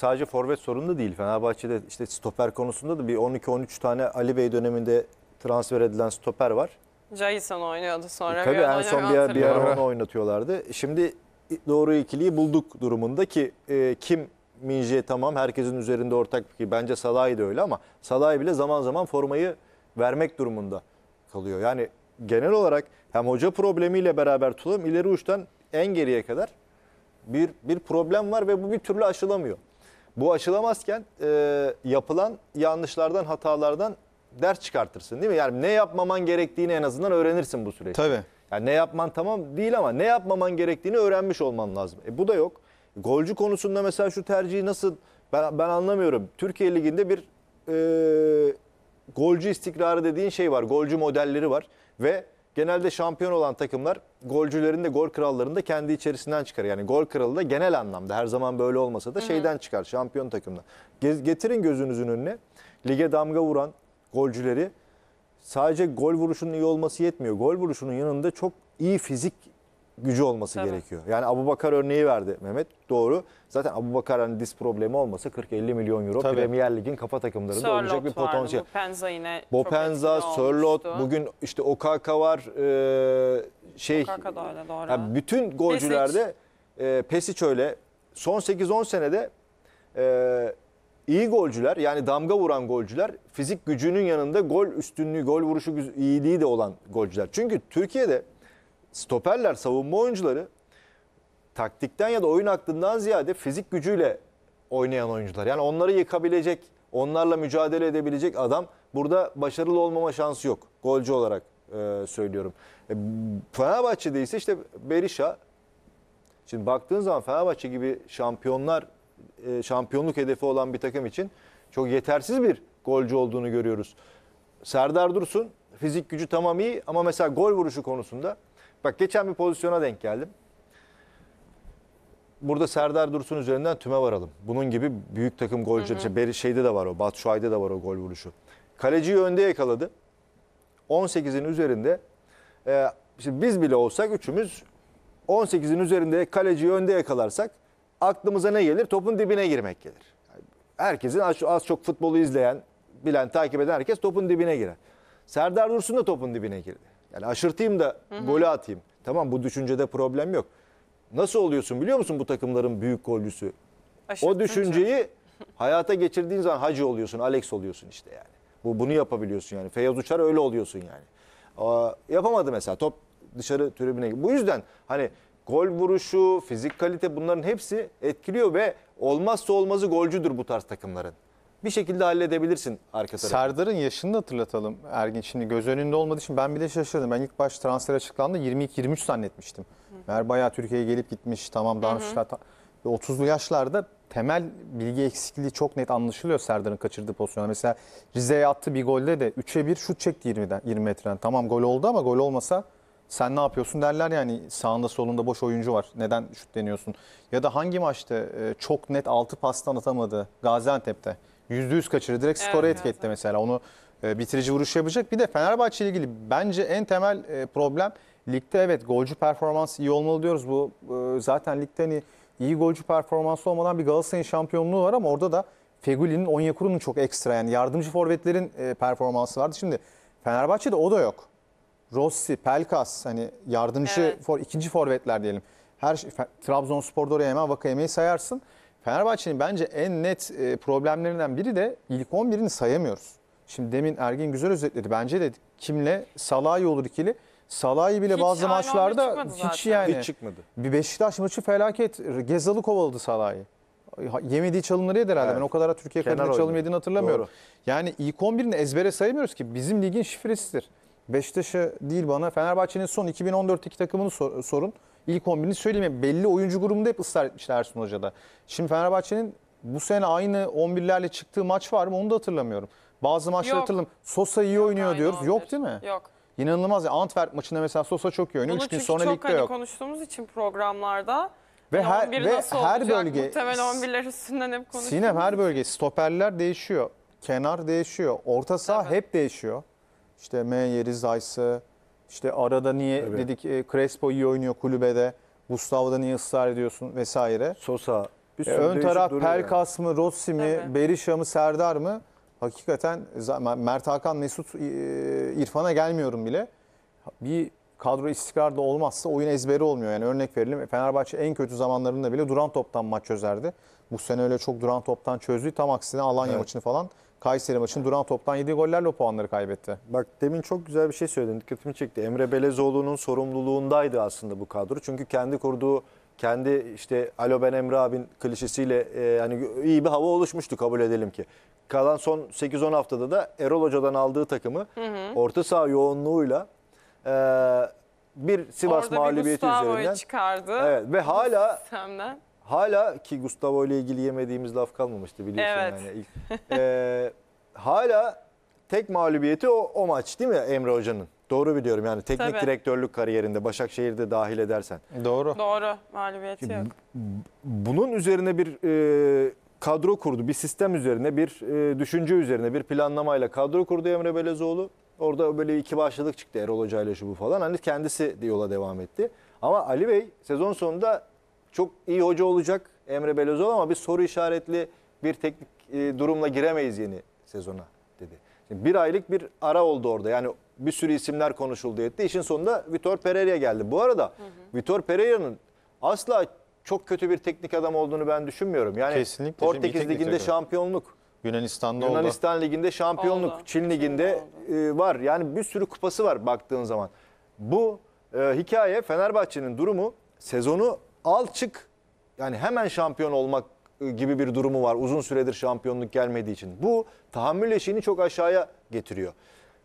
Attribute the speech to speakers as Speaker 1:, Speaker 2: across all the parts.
Speaker 1: sadece forvet sorunu değil. Fenerbahçe'de işte stoper konusunda da bir 12-13 tane Ali Bey döneminde transfer edilen stoper var.
Speaker 2: Jason oynuyordu sonra. E, tabii bir en son bir, ara- bir ara onu
Speaker 1: oynatıyorlardı. Şimdi doğru ikiliyi bulduk durumunda ki e, kim Minje tamam herkesin üzerinde ortak ki bence Salah'ı da öyle ama Salah'ı bile zaman zaman formayı vermek durumunda kalıyor. Yani genel olarak hem hoca problemiyle beraber tutalım ileri uçtan en geriye kadar bir bir problem var ve bu bir türlü aşılamıyor. Bu aşılamazken e, yapılan yanlışlardan, hatalardan ders çıkartırsın değil mi? Yani ne yapmaman gerektiğini en azından öğrenirsin bu süreçte. Tabii. Yani ne yapman tamam değil ama ne yapmaman gerektiğini öğrenmiş olman lazım. E, bu da yok. Golcü konusunda mesela şu tercihi nasıl ben, ben anlamıyorum. Türkiye Ligi'nde bir e, golcü istikrarı dediğin şey var. Golcü modelleri var ve genelde şampiyon olan takımlar golcülerin de gol krallarını da kendi içerisinden çıkar. Yani gol kralı da genel anlamda her zaman böyle olmasa da şeyden çıkar şampiyon takımdan. Getirin gözünüzün önüne lige damga vuran golcüleri sadece gol vuruşunun iyi olması yetmiyor. Gol vuruşunun yanında çok iyi fizik gücü olması Tabii. gerekiyor. Yani Abu Bakar örneği verdi Mehmet. Doğru. Zaten Abu Bakar'ın hani diz problemi olmasa 40-50 milyon euro Tabii. Premier Lig'in kafa takımlarında Sörlot olacak bir potansiyel. Vardı,
Speaker 2: Bopenza yine Bopenza, Sörlot, bugün
Speaker 1: işte Okaka var. Ee, şey, Okaka da
Speaker 2: öyle doğru. Yani
Speaker 1: bütün golcülerde e, Pesic öyle. Son 8-10 senede e, iyi golcüler yani damga vuran golcüler fizik gücünün yanında gol üstünlüğü, gol vuruşu iyiliği de olan golcüler. Çünkü Türkiye'de stoperler, savunma oyuncuları taktikten ya da oyun aklından ziyade fizik gücüyle oynayan oyuncular. Yani onları yıkabilecek, onlarla mücadele edebilecek adam burada başarılı olmama şansı yok. Golcü olarak e, söylüyorum. E, Fenerbahçe'de ise işte Berisha. Şimdi baktığın zaman Fenerbahçe gibi şampiyonlar, e, şampiyonluk hedefi olan bir takım için çok yetersiz bir golcü olduğunu görüyoruz. Serdar Dursun fizik gücü tamam iyi ama mesela gol vuruşu konusunda Bak geçen bir pozisyona denk geldim. Burada Serdar Dursun üzerinden tüme varalım. Bunun gibi büyük takım golcü. İşte şey, şeyde de var o. Batu Şuay'da da var o gol vuruşu. Kaleciyi önde yakaladı. 18'in üzerinde. E, işte biz bile olsak üçümüz 18'in üzerinde kaleciyi önde yakalarsak aklımıza ne gelir? Topun dibine girmek gelir. Herkesin az, az çok futbolu izleyen, bilen, takip eden herkes topun dibine girer. Serdar Dursun da topun dibine girdi. Yani aşırtayım da hı golü atayım. Tamam bu düşüncede problem yok. Nasıl oluyorsun biliyor musun bu takımların büyük golcüsü? Aşırtınca. O düşünceyi hayata geçirdiğin zaman hacı oluyorsun, Alex oluyorsun işte yani. Bu bunu yapabiliyorsun yani. Feyyaz Uçar öyle oluyorsun yani. Aa, yapamadı mesela top dışarı tribüne. Bu yüzden hani gol vuruşu, fizik kalite bunların hepsi etkiliyor ve olmazsa olmazı golcüdür
Speaker 3: bu tarz takımların bir şekilde halledebilirsin arka tarafı. Serdar'ın yaşını da hatırlatalım Ergin. Şimdi göz önünde olmadığı için ben bile şaşırdım. Ben ilk baş transfer açıklandı 22-23 zannetmiştim. Meğer bayağı Türkiye'ye gelip gitmiş. Tamam danışlar. Ta... 30'lu yaşlarda temel bilgi eksikliği çok net anlaşılıyor Serdar'ın kaçırdığı pozisyonda. Mesela Rize'ye attı bir golde de 3'e 1 şut çekti 20'den 20 metreden. Tamam gol oldu ama gol olmasa sen ne yapıyorsun derler yani sağında solunda boş oyuncu var. Neden şut deniyorsun? Ya da hangi maçta e, çok net altı pastan atamadı Gaziantep'te. Yüzde yüz kaçırır, Direkt skoru evet, etki evet. mesela. Onu e, bitirici vuruş yapacak. Bir de Fenerbahçe ile ilgili bence en temel e, problem ligde evet golcü performans iyi olmalı diyoruz. Bu e, zaten ligde hani iyi golcü performansı olmadan bir Galatasaray'ın şampiyonluğu var ama orada da Feguli'nin, Onyekuru'nun çok ekstra yani yardımcı forvetlerin performansı vardı. Şimdi Fenerbahçe'de o da yok. Rossi, Pelkas hani yardımcı evet. for, ikinci forvetler diyelim. Her şey, Trabzonspor'da oraya hemen Vakayeme'yi sayarsın. Fenerbahçe'nin bence en net e, problemlerinden biri de ilk 11'ini sayamıyoruz. Şimdi demin Ergin güzel özetledi. Bence de kimle Salahi olur ikili. Salahi bile hiç bazı maçlarda hiç zaten. yani. Hiç çıkmadı. Bir Beşiktaş maçı felaket. Gezalı kovaladı Salahi. Yemediği çalımları yedi herhalde. Evet. Ben o kadar Türkiye kadar çalım yediğini hatırlamıyorum. Doğru. Yani ilk 11'ini ezbere sayamıyoruz ki. Bizim ligin şifresidir. Beşiktaş'a değil bana Fenerbahçe'nin son 2014'teki takımını sorun ilk 11'ini söyleyeyim. Belli oyuncu grubunda hep ısrar etmişler Ersun Hoca'da. Şimdi Fenerbahçe'nin bu sene aynı 11'lerle çıktığı maç var mı onu da hatırlamıyorum. Bazı maçları Yok. hatırlamıyorum. Sosa iyi Yok, oynuyor diyoruz. 11. Yok değil mi? Yok. İnanılmaz. ya. Antwerp maçında mesela Sosa çok iyi oynuyor. Bunu 3 gün çünkü sonra çok ligde hani yok.
Speaker 2: konuştuğumuz için programlarda. Ve hani her ve nasıl her bölge Muhtemelen 11'ler üstünden hep konuşuyoruz. Sinem
Speaker 3: her bölge stoperler değişiyor. Kenar değişiyor. Orta saha Evet. hep değişiyor. İşte M yeri Zaysı, işte arada niye Evet. dedik e, Crespo iyi oynuyor kulübede. Gustavo'da niye ısrar ediyorsun vesaire. Sosa. Bir E, ön taraf duruyor yani. Pelkas mı, Rossi mi, Tabii. Berisha mı, Serdar mı? Hakikaten za- Mert Hakan, Mesut, e, İrfan'a gelmiyorum bile. Bir kadro istikrarı da olmazsa oyun ezberi olmuyor. Yani örnek verelim Fenerbahçe en kötü zamanlarında bile duran toptan maç çözerdi. Bu sene öyle çok duran toptan çözdü. Tam aksine Alanya Evet. maçını falan Kayseri maçın duran toptan yediği gollerle o puanları kaybetti. Bak demin çok güzel bir şey söyledin. Dikkatimi çekti. Emre Belezoğlu'nun sorumluluğundaydı aslında bu kadro.
Speaker 1: Çünkü kendi kurduğu kendi işte Alo ben Emre abin klişesiyle e, hani iyi bir hava oluşmuştu kabul edelim ki. Kalan son 8-10 haftada da Erol Hoca'dan aldığı takımı hı hı. orta saha yoğunluğuyla e, bir Sivas Orada mağlubiyeti bir üzerinden
Speaker 2: çıkardı. Evet ve hala
Speaker 1: hala ki Gustavo ile ilgili yemediğimiz laf kalmamıştı biliyorsun evet. yani. İlk, e, hala tek mağlubiyeti o, o maç değil mi Emre Hoca'nın? Doğru biliyorum yani teknik Tabii. direktörlük kariyerinde Başakşehir'de dahil edersen. Doğru.
Speaker 2: Doğru mağlubiyeti yok.
Speaker 1: Bunun üzerine bir e, kadro kurdu. Bir sistem üzerine, bir e, düşünce üzerine, bir planlamayla kadro kurdu Emre Belezoğlu. Orada böyle iki başlılık çıktı Erol Hoca ile şu bu falan. Hani kendisi de yola devam etti. Ama Ali Bey sezon sonunda çok iyi hoca olacak Emre Belözoğlu ama bir soru işaretli bir teknik e, durumla giremeyiz yeni sezona dedi. Şimdi bir aylık bir ara oldu orada. Yani bir sürü isimler konuşuldu etti. İşin sonunda Vitor Pereira geldi. Bu arada hı hı. Vitor Pereira'nın asla çok kötü bir teknik adam olduğunu ben düşünmüyorum. Yani Kesinlikle Portekiz Ligi'nde şampiyonluk.
Speaker 3: Yunanistan'da Yunanistan
Speaker 1: oldu. Ligi'nde şampiyonluk. Oldu. Çin Ligi'nde e, var. Yani bir sürü kupası var baktığın zaman. Bu e, hikaye Fenerbahçe'nin durumu sezonu Alçık yani hemen şampiyon olmak e, gibi bir durumu var. Uzun süredir şampiyonluk gelmediği için. Bu tahammül eşiğini çok aşağıya getiriyor.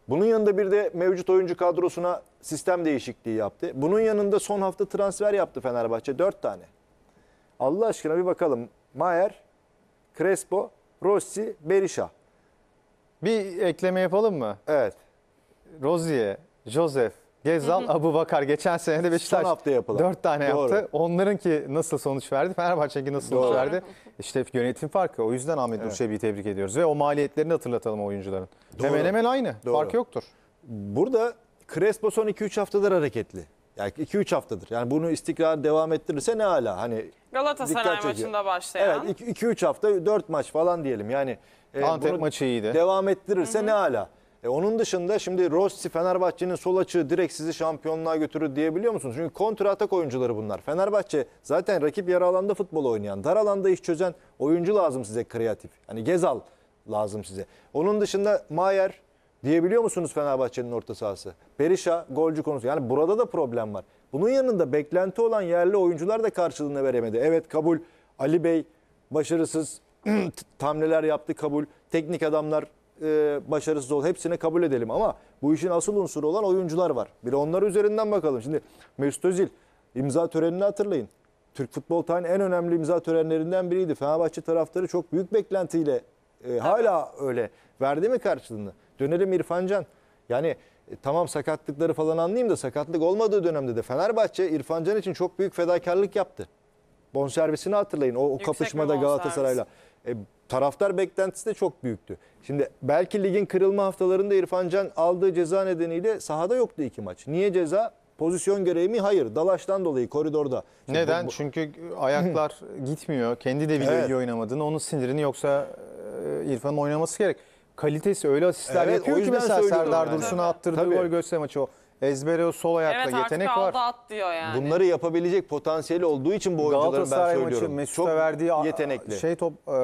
Speaker 1: Bunun yanında bir de mevcut oyuncu kadrosuna sistem değişikliği yaptı. Bunun yanında son hafta transfer yaptı Fenerbahçe. Dört tane. Allah aşkına bir bakalım. Mayer,
Speaker 3: Crespo, Rossi, Berisha. Bir ekleme yapalım mı? Evet. Rozier, Joseph, Gezzal, Abu Bakar geçen sene de Beşiktaş Son hafta yapılan. 4 tane Doğru. yaptı. ki nasıl sonuç verdi? Fenerbahçe'ninki nasıl sonuç verdi? İşte yönetim farkı. O yüzden Ahmet Evet. Nurşebi'yi tebrik ediyoruz. Ve o maliyetlerini hatırlatalım oyuncuların. Doğru. Hemen hemen aynı. Doğru. Fark yoktur. Burada Crespo son 2-3 haftadır hareketli. Yani 2-3 haftadır. Yani bunu
Speaker 1: istikrar devam ettirirse ne hala hani
Speaker 2: Galatasaray maçında başlayan.
Speaker 1: Evet 2-3 hafta 4 maç falan diyelim. Yani e, Antep maçı iyiydi. Devam ettirirse ne hala. E onun dışında şimdi Rossi Fenerbahçe'nin sol açığı direkt sizi şampiyonluğa götürür diyebiliyor musunuz? Çünkü kontra atak oyuncuları bunlar. Fenerbahçe zaten rakip yarı alanda futbol oynayan, dar alanda iş çözen oyuncu lazım size kreatif. Hani Gezal lazım size. Onun dışında Mayer diyebiliyor musunuz Fenerbahçe'nin orta sahası? Berisha golcü konusu. Yani burada da problem var. Bunun yanında beklenti olan yerli oyuncular da karşılığını veremedi. Evet kabul. Ali Bey başarısız hamleler yaptı kabul. Teknik adamlar e, başarısız ol hepsini kabul edelim ama bu işin asıl unsuru olan oyuncular var. Bir onlar üzerinden bakalım. Şimdi Mesut Özil imza törenini hatırlayın. Türk futbol tarihinin en önemli imza törenlerinden biriydi. Fenerbahçe taraftarı çok büyük beklentiyle e, hala öyle verdi mi karşılığını? Dönelim İrfancan. Yani e, tamam sakatlıkları falan anlayayım da sakatlık olmadığı dönemde de Fenerbahçe İrfancan için çok büyük fedakarlık yaptı. Bonservisini hatırlayın o, o kapışmada Galatasaray'la. E, taraftar beklentisi de çok büyüktü. Şimdi belki ligin kırılma haftalarında İrfan Can aldığı ceza nedeniyle sahada yoktu iki maç. Niye ceza? Pozisyon gereği mi? Hayır. Dalaştan dolayı koridorda. Şimdi Neden? Bu, Çünkü
Speaker 3: ayaklar gitmiyor. Kendi de biliyor evet. iyi oynamadığını. Onun sinirini yoksa e, İrfan'ın oynaması gerek. Kalitesi öyle asistler evet, yapıyor ki mesela Serdar Dursun'a attırdığı Tabii. gol gösterme maçı o ezbere o sol ayakla Evet yetenek aldı var.
Speaker 2: at diyor yani.
Speaker 3: Bunları yapabilecek potansiyeli olduğu için bu oyuncuların ben Galatasaray maçı söylüyorum. Mesut'a verdiği yetenekli. şey top e,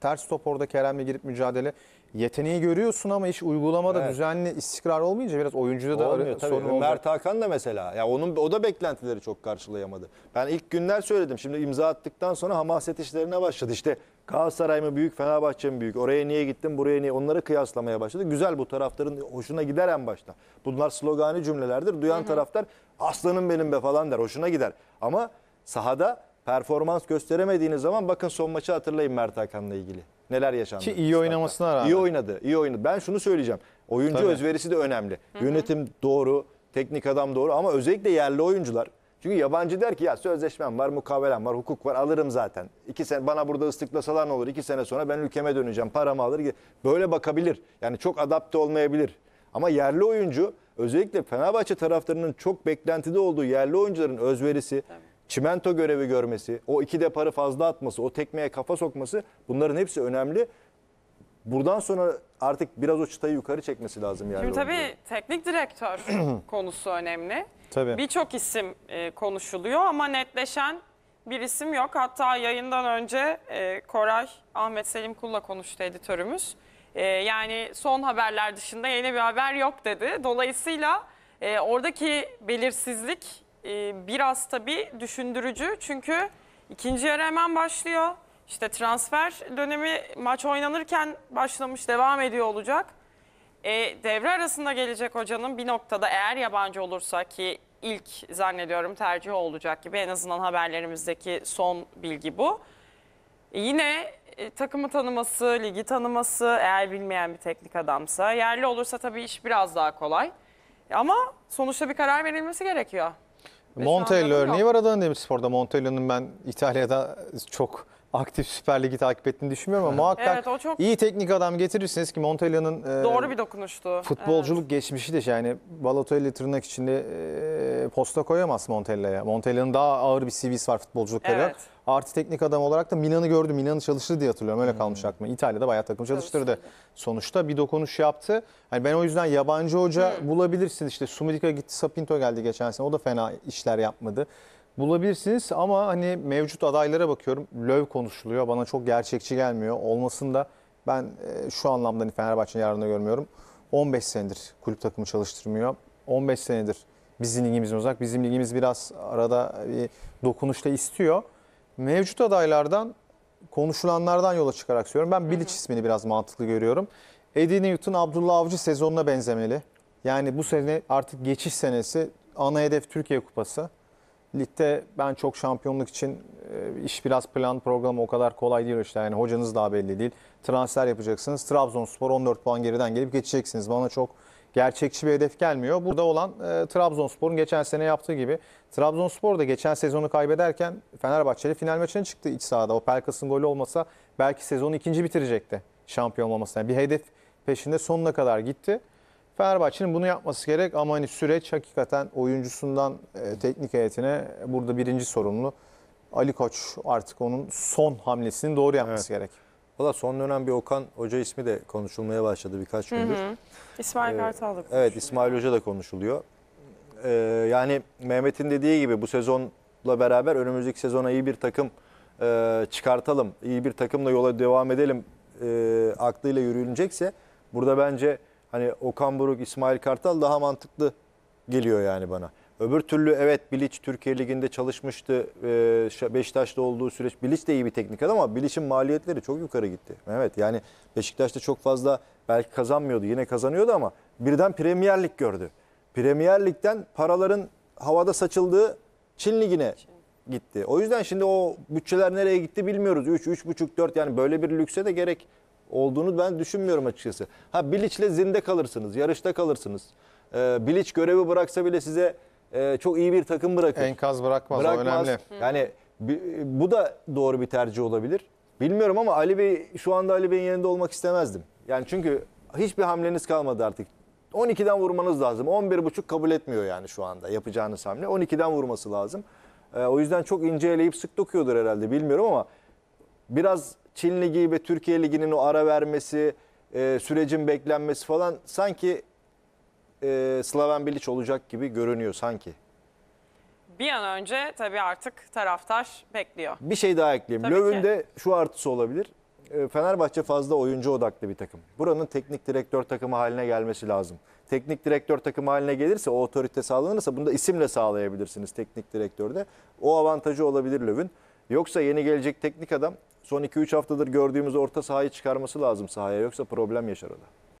Speaker 3: ters top orada Kerem'le girip mücadele. Yeteneği görüyorsun ama iş uygulamada evet. düzenli istikrar olmayınca biraz oyuncuda da Olmuyor, tabii. sorun Mert olacak. Mert
Speaker 1: Hakan da mesela ya onun o da beklentileri çok karşılayamadı. Ben ilk günler söyledim. Şimdi imza attıktan sonra hamaset işlerine başladı. İşte Galatasaray mı büyük, Fenerbahçe mi büyük? Oraya niye gittim, buraya niye? Onları kıyaslamaya başladı. Güzel bu taraftarın hoşuna gider en başta. Bunlar sloganı cümlelerdir. Duyan hı hı. taraftar aslanım benim be falan der. Hoşuna gider. Ama sahada performans gösteremediğiniz zaman bakın son maçı hatırlayın Mert Hakan'la ilgili. Neler yaşandı. Ki iyi oynamasına rağmen. İyi oynadı, iyi oynadı. Ben şunu söyleyeceğim. Oyuncu Tabii. özverisi de önemli. Hı-hı. Yönetim doğru, teknik adam doğru ama özellikle yerli oyuncular. Çünkü yabancı der ki ya sözleşmem var, mukavelem var, hukuk var alırım zaten. İki sene, bana burada ıslıklasalar ne olur? İki sene sonra ben ülkeme döneceğim, paramı alır. Böyle bakabilir. Yani çok adapte olmayabilir. Ama yerli oyuncu özellikle Fenerbahçe taraftarının çok beklentide olduğu yerli oyuncuların özverisi, Tabii çimento görevi görmesi, o iki deparı fazla atması, o tekmeye kafa sokması bunların hepsi önemli. Buradan sonra artık biraz o çıtayı yukarı çekmesi lazım yani. Şimdi
Speaker 2: tabii teknik direktör konusu önemli. Tabii. Birçok isim e, konuşuluyor ama netleşen bir isim yok. Hatta yayından önce e, Koray Ahmet Selim Kul'la konuştu editörümüz. E, yani son haberler dışında yeni bir haber yok dedi. Dolayısıyla e, oradaki belirsizlik e, biraz tabii düşündürücü. Çünkü ikinci yarı hemen başlıyor. İşte transfer dönemi maç oynanırken başlamış devam ediyor olacak. E, devre arasında gelecek hocanın bir noktada eğer yabancı olursa ki ilk zannediyorum tercih olacak gibi en azından haberlerimizdeki son bilgi bu. E, yine e, takımı tanıması, ligi tanıması eğer bilmeyen bir teknik adamsa yerli olursa tabii iş biraz daha kolay. Ama sonuçta bir karar verilmesi gerekiyor.
Speaker 3: Montello örneği var Adana Demirspor'da. Montello'nun ben İtalya'da çok aktif Süper Lig'i takip ettiğini düşünmüyorum ama muhakkak Evet, çok- iyi teknik adam getirirsiniz ki Montella'nın e, Doğru
Speaker 2: bir dokunuştu.
Speaker 3: futbolculuk geçmişi de şey, yani Balotelli tırnak içinde e, posta koyamaz Montella'ya. Montella'nın daha ağır bir CV'si var futbolculukları. Evet. Artı teknik adam olarak da Milan'ı gördü. Milan'ı çalıştı diye hatırlıyorum. Öyle hmm. kalmış aklıma. İtalya'da bayağı takım çalıştırdı. Sonuçta bir dokunuş yaptı. Hani ben o yüzden yabancı hoca hmm. bulabilirsin. İşte Sumidika gitti, Sapinto geldi geçen sene. O da fena işler yapmadı bulabilirsiniz ama hani mevcut adaylara bakıyorum. Löv konuşuluyor. Bana çok gerçekçi gelmiyor. olmasın da ben e, şu anlamda hani Fenerbahçe'nin yararına görmüyorum. 15 senedir kulüp takımı çalıştırmıyor. 15 senedir bizim ligimiz uzak. Bizim ligimiz biraz arada e, bir dokunuşta istiyor. Mevcut adaylardan konuşulanlardan yola çıkarak söylüyorum. Ben Bilic ismini biraz mantıklı görüyorum. Eddie Newton Abdullah Avcı sezonuna benzemeli. Yani bu sene artık geçiş senesi. Ana hedef Türkiye Kupası. Ligde ben çok şampiyonluk için e, iş biraz plan programı o kadar kolay değil işte. Yani hocanız daha belli değil. Transfer yapacaksınız. Trabzonspor 14 puan geriden gelip geçeceksiniz. Bana çok gerçekçi bir hedef gelmiyor. Burada olan e, Trabzonspor'un geçen sene yaptığı gibi Trabzonspor da geçen sezonu kaybederken Fenerbahçe'yle final maçına çıktı iç sahada. O Pelkas'ın golü olmasa belki sezonu ikinci bitirecekti şampiyon olmasına. Yani bir hedef peşinde sonuna kadar gitti. Fenerbahçe'nin bunu yapması gerek ama hani süreç hakikaten oyuncusundan e, teknik heyetine burada birinci sorumlu. Ali Koç artık onun son hamlesini doğru yapması evet. gerek. Valla son dönem bir Okan Hoca ismi de konuşulmaya başladı birkaç gündür. Hı hı.
Speaker 2: İsmail ee, Kartal da
Speaker 1: Evet İsmail Hoca da konuşuluyor. Ee, yani Mehmet'in dediği gibi bu sezonla beraber önümüzdeki sezona iyi bir takım e, çıkartalım. iyi bir takımla yola devam edelim e, aklıyla yürüyecekse burada bence Hani Okan Buruk, İsmail Kartal daha mantıklı geliyor yani bana. Öbür türlü evet Bilic Türkiye Ligi'nde çalışmıştı. E, Beşiktaş'ta olduğu süreç Bilic de iyi bir teknik adam ama Bilic'in maliyetleri çok yukarı gitti. Evet yani Beşiktaş'ta çok fazla belki kazanmıyordu. Yine kazanıyordu ama birden Premier Lig gördü. Premier Lig'den paraların havada saçıldığı Çin Ligi'ne gitti. O yüzden şimdi o bütçeler nereye gitti bilmiyoruz. 3 3,5 4 yani böyle bir lükse de gerek olduğunu ben düşünmüyorum açıkçası. Ha Bilic'le zinde kalırsınız, yarışta kalırsınız. Ee, Bilic görevi bıraksa bile size e, çok iyi bir takım bırakır. Enkaz bırakmaz, bırakmaz. o önemli. Yani bu da doğru bir tercih olabilir. Bilmiyorum ama Ali Bey şu anda Ali Bey'in yerinde olmak istemezdim. Yani çünkü hiçbir hamleniz kalmadı artık. 12'den vurmanız lazım. 11.5 kabul etmiyor yani şu anda yapacağınız hamle. 12'den vurması lazım. E, o yüzden çok ince eleyip sık dokuyordur herhalde bilmiyorum ama biraz Çin Ligi ve Türkiye Ligi'nin o ara vermesi, e, sürecin beklenmesi falan sanki e, Slaven Bilic olacak gibi görünüyor sanki.
Speaker 2: Bir an önce tabii artık taraftar bekliyor.
Speaker 1: Bir şey daha ekleyeyim. Tabii Löw'ün de şu artısı olabilir. E, Fenerbahçe fazla oyuncu odaklı bir takım. Buranın teknik direktör takımı haline gelmesi lazım. Teknik direktör takımı haline gelirse, o otorite sağlanırsa bunu da isimle sağlayabilirsiniz teknik direktörde. O avantajı olabilir Löw'ün. Yoksa yeni gelecek teknik adam son 2-3 haftadır gördüğümüz orta sahayı çıkarması lazım sahaya. Yoksa problem yaşar o da.